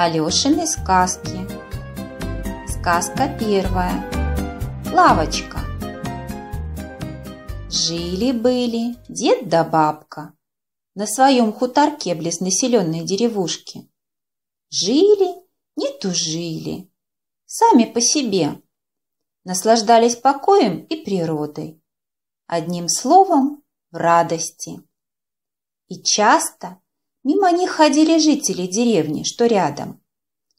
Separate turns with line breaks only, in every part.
Алешины сказки. Сказка первая. Лавочка. Жили-были дед да бабка на своем хуторке близ населенной деревушки. Жили, не тужили, сами по себе, наслаждались покоем и природой. Одним словом, в радости. И часто Мимо них ходили жители деревни, что рядом.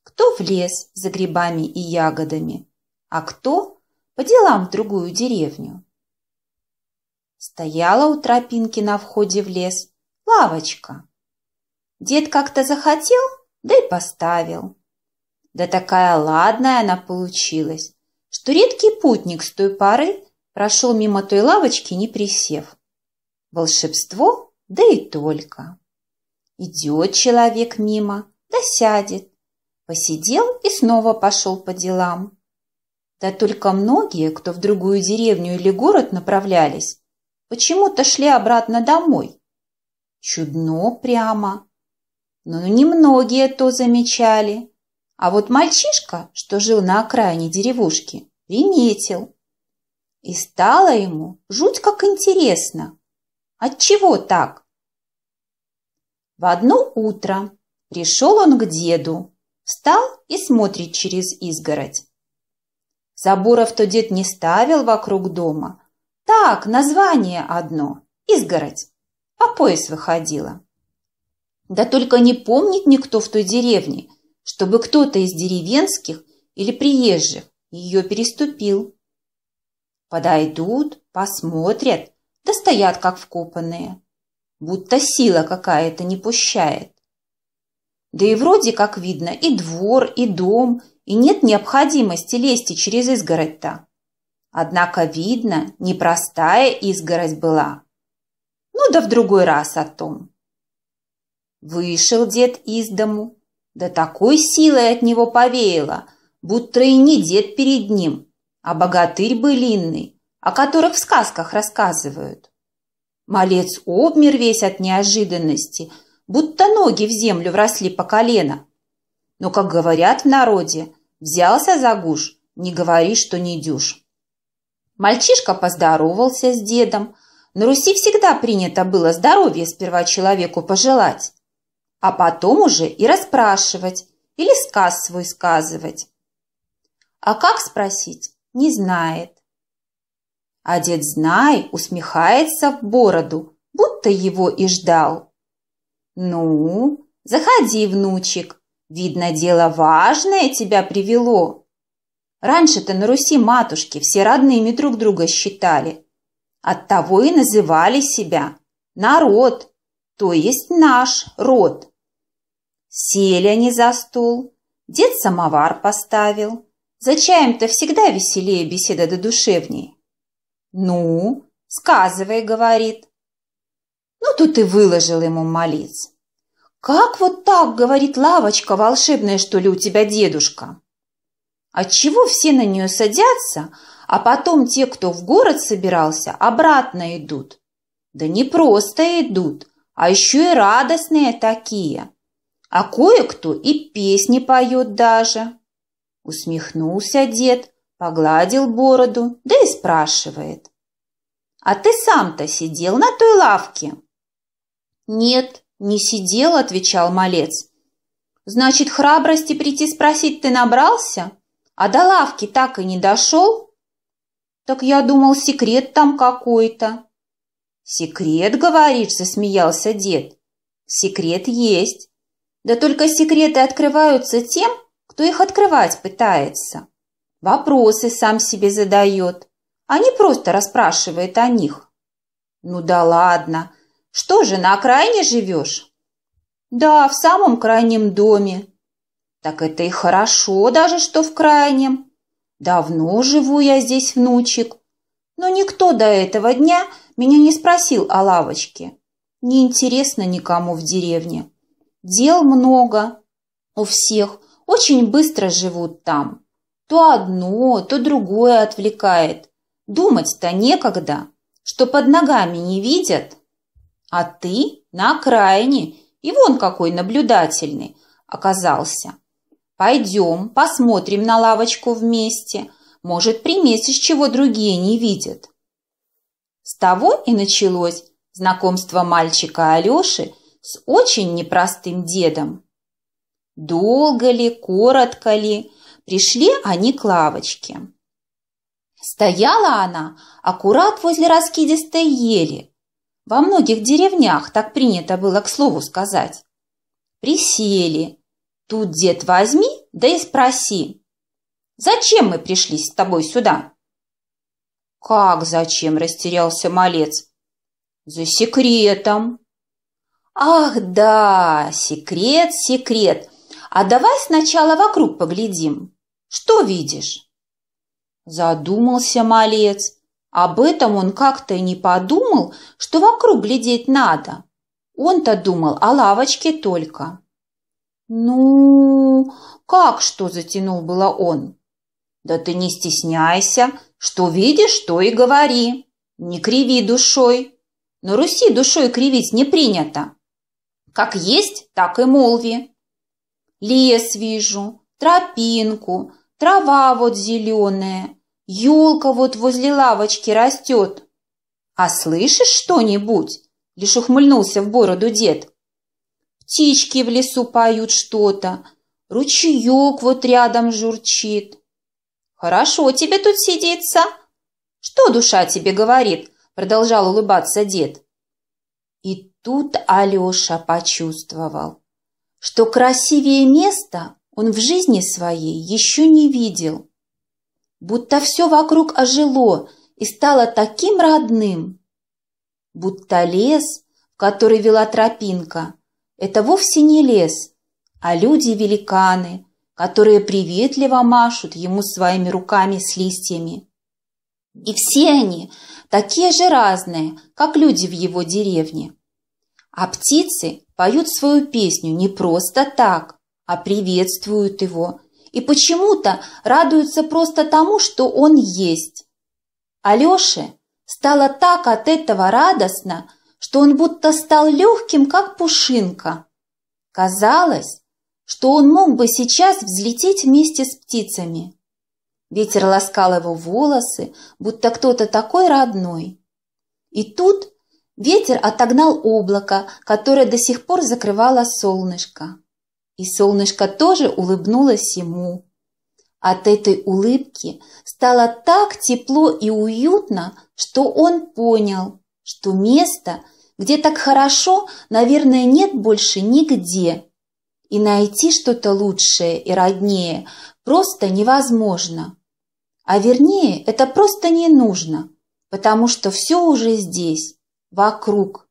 Кто в лес за грибами и ягодами, а кто по делам в другую деревню. Стояла у тропинки на входе в лес лавочка. Дед как-то захотел, да и поставил. Да такая ладная она получилась, что редкий путник с той поры прошел мимо той лавочки, не присев. Волшебство, да и только. Идет человек мимо, да сядет. Посидел и снова пошел по делам. Да только многие, кто в другую деревню или город направлялись, почему-то шли обратно домой. Чудно прямо. Но ну, немногие то замечали. А вот мальчишка, что жил на окраине деревушки, приметил. И стало ему жуть как интересно. Отчего так? В одно утро пришел он к деду, встал и смотрит через изгородь. Заборов-то дед не ставил вокруг дома. Так, название одно – изгородь. По а пояс выходила. Да только не помнит никто в той деревне, чтобы кто-то из деревенских или приезжих ее переступил. Подойдут, посмотрят, да стоят как вкопанные будто сила какая-то не пущает. Да и вроде, как видно, и двор, и дом, и нет необходимости лезть через изгородь-то. Однако, видно, непростая изгородь была. Ну да в другой раз о том. Вышел дед из дому, да такой силой от него повеяло, будто и не дед перед ним, а богатырь былинный, о которых в сказках рассказывают. Малец обмер весь от неожиданности, будто ноги в землю вросли по колено. Но, как говорят в народе, взялся за гуш, не говори, что не дюж. Мальчишка поздоровался с дедом. На Руси всегда принято было здоровье сперва человеку пожелать, а потом уже и расспрашивать или сказ свой сказывать. А как спросить, не знает. А дед Знай усмехается в бороду, будто его и ждал. «Ну, заходи, внучек, видно, дело важное тебя привело». Раньше-то на Руси матушки все родными друг друга считали. Оттого и называли себя народ, то есть наш род. Сели они за стол, дед самовар поставил. За чаем-то всегда веселее беседа до душевней. «Ну, сказывай», — говорит. Ну, тут и выложил ему молец. «Как вот так, — говорит лавочка волшебная, что ли, у тебя дедушка?» Отчего все на нее садятся, а потом те, кто в город собирался, обратно идут? Да не просто идут, а еще и радостные такие. А кое-кто и песни поет даже. Усмехнулся дед, Погладил бороду, да и спрашивает. «А ты сам-то сидел на той лавке?» «Нет, не сидел», — отвечал малец. «Значит, храбрости прийти спросить ты набрался? А до лавки так и не дошел?» «Так я думал, секрет там какой-то». «Секрет, говоришь?» – засмеялся дед. «Секрет есть. Да только секреты открываются тем, кто их открывать пытается вопросы сам себе задает, а не просто расспрашивает о них. Ну да ладно, что же, на окраине живешь? Да, в самом крайнем доме. Так это и хорошо даже, что в крайнем. Давно живу я здесь, внучек, но никто до этого дня меня не спросил о лавочке. Неинтересно никому в деревне. Дел много у всех, очень быстро живут там. То одно, то другое отвлекает. Думать-то некогда, что под ногами не видят. А ты на окраине, и вон какой наблюдательный оказался. Пойдем, посмотрим на лавочку вместе. Может, приметишь, чего другие не видят. С того и началось знакомство мальчика Алеши с очень непростым дедом. Долго ли, коротко ли, пришли они к лавочке. Стояла она аккурат возле раскидистой ели. Во многих деревнях так принято было, к слову сказать. Присели. Тут, дед, возьми, да и спроси. Зачем мы пришли с тобой сюда? Как зачем, растерялся малец. За секретом. Ах да, секрет, секрет. А давай сначала вокруг поглядим. Что видишь?» Задумался малец. Об этом он как-то и не подумал, что вокруг глядеть надо. Он-то думал о лавочке только. «Ну, как что?» – затянул было он. «Да ты не стесняйся, что видишь, то и говори. Не криви душой. На Руси душой кривить не принято. Как есть, так и молви. Лес вижу, тропинку, трава вот зеленая, елка вот возле лавочки растет. А слышишь что-нибудь? Лишь ухмыльнулся в бороду дед. Птички в лесу поют что-то, ручеек вот рядом журчит. Хорошо тебе тут сидится. Что душа тебе говорит? Продолжал улыбаться дед. И тут Алеша почувствовал, что красивее места он в жизни своей еще не видел. Будто все вокруг ожило и стало таким родным. Будто лес, в который вела тропинка, это вовсе не лес, а люди-великаны, которые приветливо машут ему своими руками с листьями. И все они такие же разные, как люди в его деревне. А птицы поют свою песню не просто так, а приветствуют его и почему-то радуются просто тому, что он есть. Алёше стало так от этого радостно, что он будто стал легким, как пушинка. Казалось, что он мог бы сейчас взлететь вместе с птицами. Ветер ласкал его волосы, будто кто-то такой родной. И тут ветер отогнал облако, которое до сих пор закрывало солнышко. И солнышко тоже улыбнулось ему. От этой улыбки стало так тепло и уютно, что он понял, что место, где так хорошо, наверное, нет больше нигде. И найти что-то лучшее и роднее просто невозможно. А вернее, это просто не нужно, потому что все уже здесь, вокруг.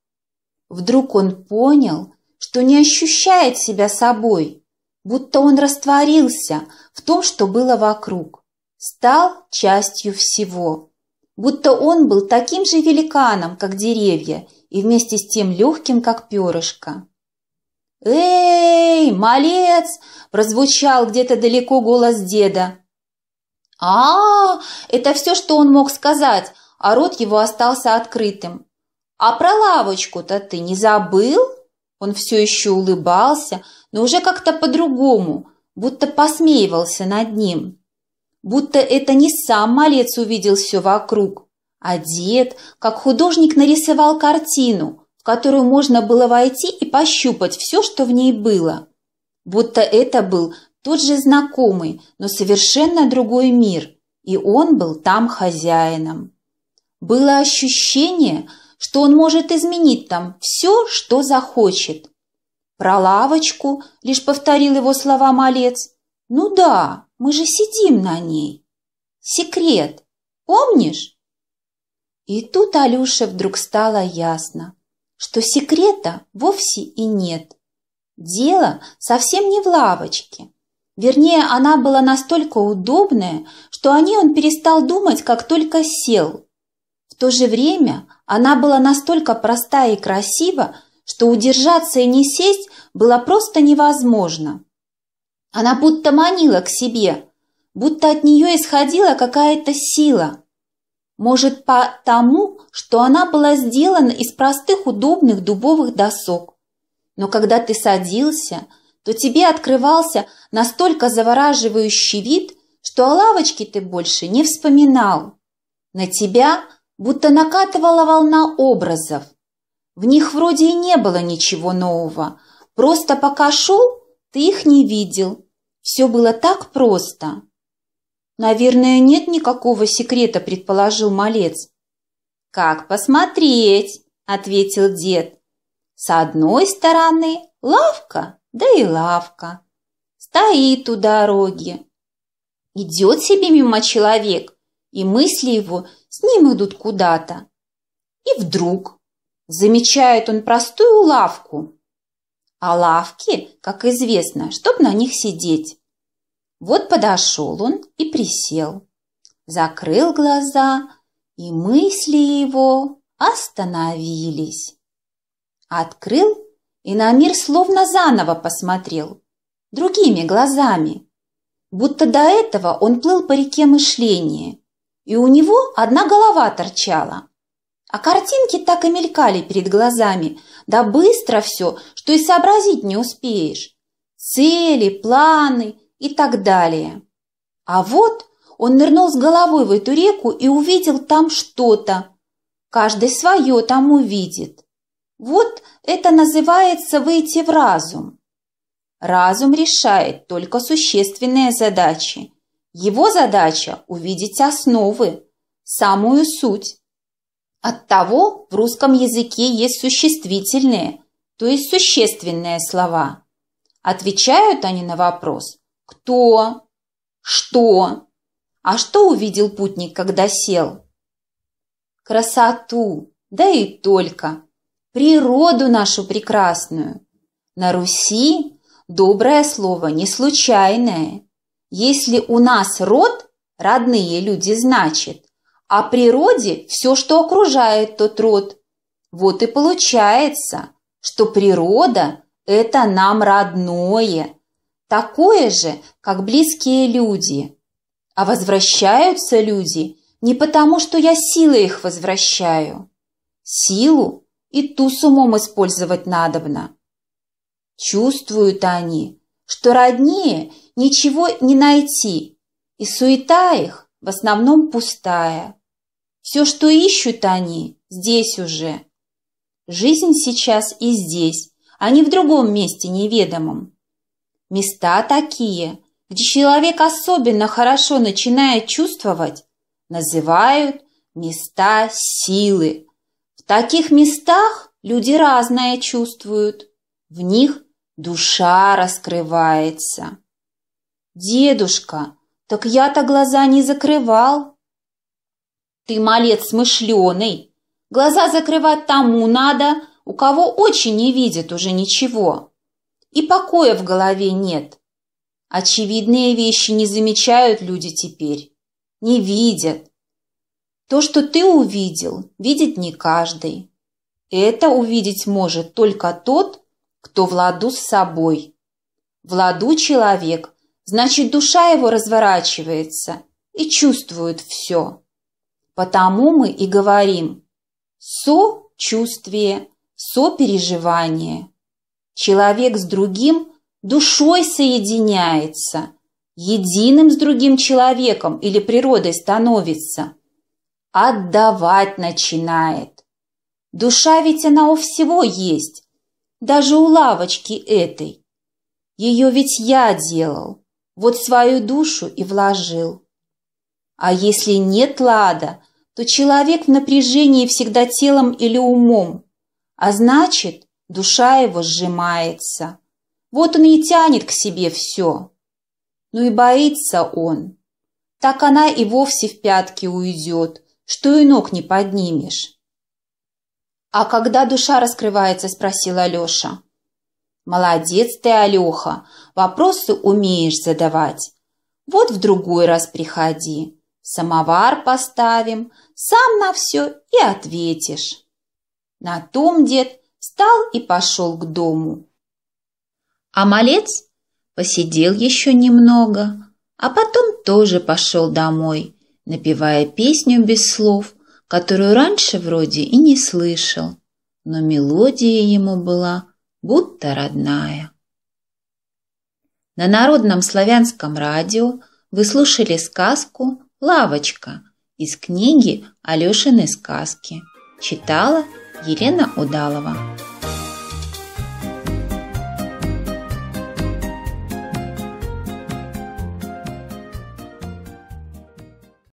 Вдруг он понял, что не ощущает себя собой, будто он растворился в том, что было вокруг, стал частью всего, будто он был таким же великаном, как деревья, и вместе с тем легким, как перышко. «Эй, малец!» – прозвучал где-то далеко голос деда. а, -а, -а Это все, что он мог сказать, а рот его остался открытым. «А про лавочку-то ты не забыл?» Он все еще улыбался, но уже как-то по-другому, будто посмеивался над ним. Будто это не сам малец увидел все вокруг, а дед, как художник, нарисовал картину, в которую можно было войти и пощупать все, что в ней было. Будто это был тот же знакомый, но совершенно другой мир, и он был там хозяином. Было ощущение, что он может изменить там все, что захочет. Про лавочку лишь повторил его слова малец. Ну да, мы же сидим на ней. Секрет, помнишь? И тут Алюше вдруг стало ясно, что секрета вовсе и нет. Дело совсем не в лавочке. Вернее, она была настолько удобная, что о ней он перестал думать, как только сел, то же время она была настолько проста и красива, что удержаться и не сесть было просто невозможно. Она будто манила к себе, будто от нее исходила какая-то сила. Может, потому, что она была сделана из простых удобных дубовых досок. Но когда ты садился, то тебе открывался настолько завораживающий вид, что о лавочке ты больше не вспоминал. На тебя – будто накатывала волна образов. В них вроде и не было ничего нового, просто пока шел, ты их не видел. Все было так просто. «Наверное, нет никакого секрета», – предположил малец. «Как посмотреть?» – ответил дед. «С одной стороны лавка, да и лавка. Стоит у дороги. Идет себе мимо человек, и мысли его с ним идут куда-то. И вдруг замечает он простую лавку. А лавки, как известно, чтоб на них сидеть. Вот подошел он и присел. Закрыл глаза, и мысли его остановились. Открыл и на мир словно заново посмотрел, другими глазами. Будто до этого он плыл по реке мышления, и у него одна голова торчала. А картинки так и мелькали перед глазами, да быстро все, что и сообразить не успеешь. Цели, планы и так далее. А вот он нырнул с головой в эту реку и увидел там что-то. Каждый свое там увидит. Вот это называется выйти в разум. Разум решает только существенные задачи – его задача – увидеть основы, самую суть. Оттого в русском языке есть существительные, то есть существенные слова. Отвечают они на вопрос «кто?», «что?», «а что увидел путник, когда сел?». Красоту, да и только, природу нашу прекрасную. На Руси доброе слово не случайное – если у нас род, родные люди, значит, а природе все, что окружает тот род. Вот и получается, что природа – это нам родное, такое же, как близкие люди. А возвращаются люди не потому, что я силой их возвращаю. Силу и ту с умом использовать надобно. Чувствуют они, что роднее ничего не найти, и суета их в основном пустая. Все, что ищут они, здесь уже. Жизнь сейчас и здесь, а не в другом месте неведомом. Места такие, где человек особенно хорошо начинает чувствовать, называют места силы. В таких местах люди разное чувствуют, в них душа раскрывается. Дедушка, так я-то глаза не закрывал. Ты малец смышленый. Глаза закрывать тому надо, у кого очень не видит уже ничего. И покоя в голове нет. Очевидные вещи не замечают люди теперь, не видят. То, что ты увидел, видит не каждый. Это увидеть может только тот, кто в ладу с собой. В ладу человек, значит, душа его разворачивается и чувствует все. Потому мы и говорим со со «сопереживание». Человек с другим душой соединяется, единым с другим человеком или природой становится, отдавать начинает. Душа ведь она у всего есть, даже у лавочки этой. Ее ведь я делал, вот свою душу и вложил. А если нет лада, то человек в напряжении всегда телом или умом, а значит, душа его сжимается. Вот он и тянет к себе все. Ну и боится он. Так она и вовсе в пятки уйдет, что и ног не поднимешь. «А когда душа раскрывается?» – спросила Алеша. «Молодец ты, Алеха, вопросы умеешь задавать. Вот в другой раз приходи, самовар поставим, сам на все и ответишь». На том дед встал и пошел к дому. А малец посидел еще немного, а потом тоже пошел домой, напевая песню без слов – которую раньше вроде и не слышал, но мелодия ему была будто родная. На Народном славянском радио вы слушали сказку «Лавочка» из книги Алешины сказки. Читала Елена Удалова.